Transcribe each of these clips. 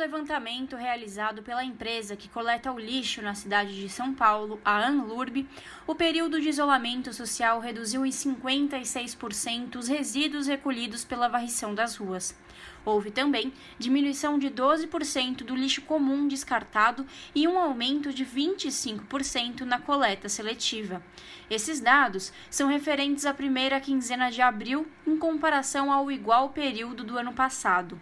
levantamento realizado pela empresa que coleta o lixo na cidade de São Paulo, a Anlurb, o período de isolamento social reduziu em 56% os resíduos recolhidos pela varrição das ruas. Houve também diminuição de 12% do lixo comum descartado e um aumento de 25% na coleta seletiva. Esses dados são referentes à primeira quinzena de abril em comparação ao igual período do ano passado.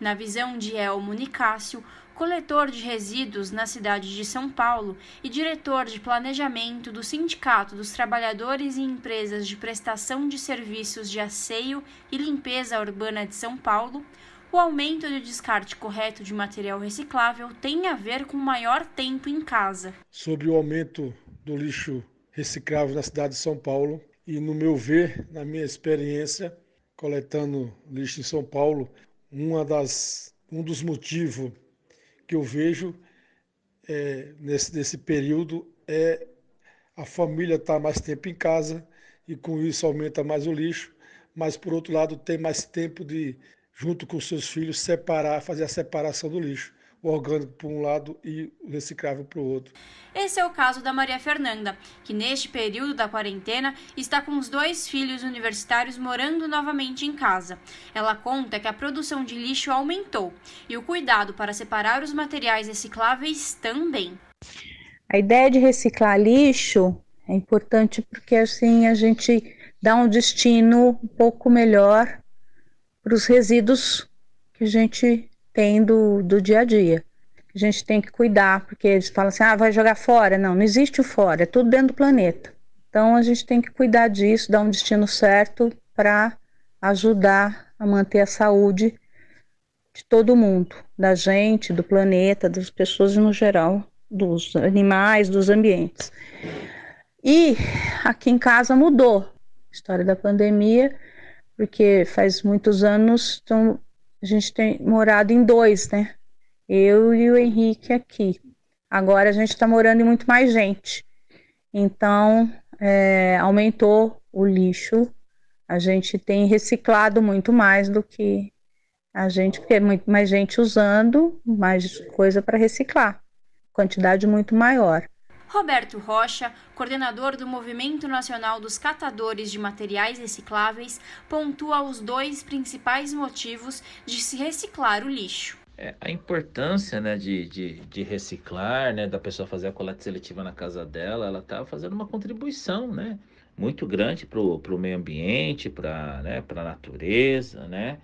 Na visão de Elmo Nicásio, coletor de resíduos na cidade de São Paulo e diretor de planejamento do Sindicato dos Trabalhadores e Empresas de Prestação de Serviços de Asseio e Limpeza Urbana de São Paulo, o aumento do descarte correto de material reciclável tem a ver com maior tempo em casa. Sobre o aumento do lixo reciclável na cidade de São Paulo, e no meu ver, na minha experiência, coletando lixo em São Paulo, uma das, um dos motivos que eu vejo é, nesse, nesse período é a família estar tá mais tempo em casa e com isso aumenta mais o lixo, mas por outro lado tem mais tempo de, junto com seus filhos, separar, fazer a separação do lixo o orgânico para um lado e o reciclável para o outro. Esse é o caso da Maria Fernanda, que neste período da quarentena está com os dois filhos universitários morando novamente em casa. Ela conta que a produção de lixo aumentou e o cuidado para separar os materiais recicláveis também. A ideia de reciclar lixo é importante porque assim a gente dá um destino um pouco melhor para os resíduos que a gente tem do, do dia a dia. A gente tem que cuidar, porque eles falam assim: ah, vai jogar fora. Não, não existe o fora, é tudo dentro do planeta. Então a gente tem que cuidar disso, dar um destino certo para ajudar a manter a saúde de todo mundo, da gente, do planeta, das pessoas no geral, dos animais, dos ambientes. E aqui em casa mudou a história da pandemia, porque faz muitos anos estão a gente tem morado em dois, né? Eu e o Henrique aqui. Agora a gente está morando em muito mais gente. Então, é, aumentou o lixo. A gente tem reciclado muito mais do que a gente, porque é muito mais gente usando, mais coisa para reciclar. Quantidade muito maior. Roberto Rocha, coordenador do Movimento Nacional dos Catadores de Materiais Recicláveis, pontua os dois principais motivos de se reciclar o lixo. É, a importância né, de, de, de, reciclar, né, da pessoa fazer a coleta seletiva na casa dela, ela está fazendo uma contribuição né, muito grande para o meio ambiente, para né, a natureza, né?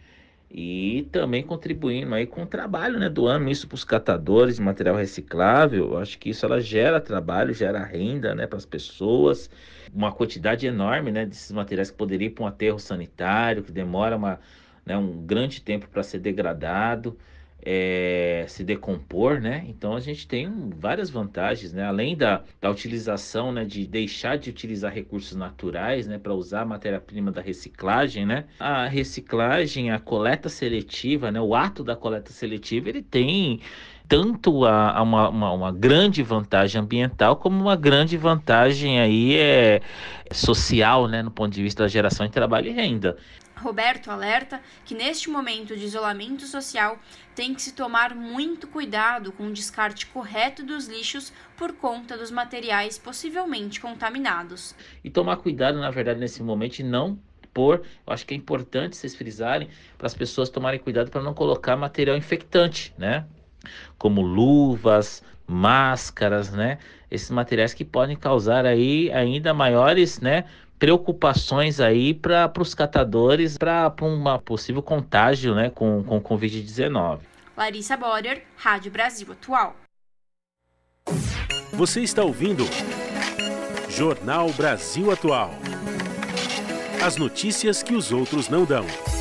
e também contribuindo aí com o trabalho né, doando isso para os catadores de material reciclável. acho que isso ela gera trabalho, gera renda né, para as pessoas. Uma quantidade enorme né, desses materiais que poderiam ir para um aterro sanitário, que demora uma, né, um grande tempo para ser degradado é, se decompor, né? Então a gente tem várias vantagens, né? Além da, da utilização, né, de deixar de utilizar recursos naturais, né, para usar a matéria-prima da reciclagem, né? A reciclagem, a coleta seletiva, né, o ato da coleta seletiva, ele tem tanto a, a uma, uma, uma, grande vantagem ambiental como uma grande vantagem aí é, social, né, no ponto de vista da geração de trabalho e renda. Roberto alerta que neste momento de isolamento social tem que se tomar muito cuidado com o descarte correto dos lixos por conta dos materiais possivelmente contaminados. E tomar cuidado, na verdade, nesse momento, não por, eu acho que é importante vocês frisarem para as pessoas tomarem cuidado para não colocar material infectante, né? como luvas, máscaras, né? Esses materiais que podem causar aí ainda maiores, né? Preocupações aí para os catadores para um possível contágio, né? Com, com Covid-19. Larissa Borer, Rádio Brasil Atual. Você está ouvindo Jornal Brasil Atual. As notícias que os outros não dão.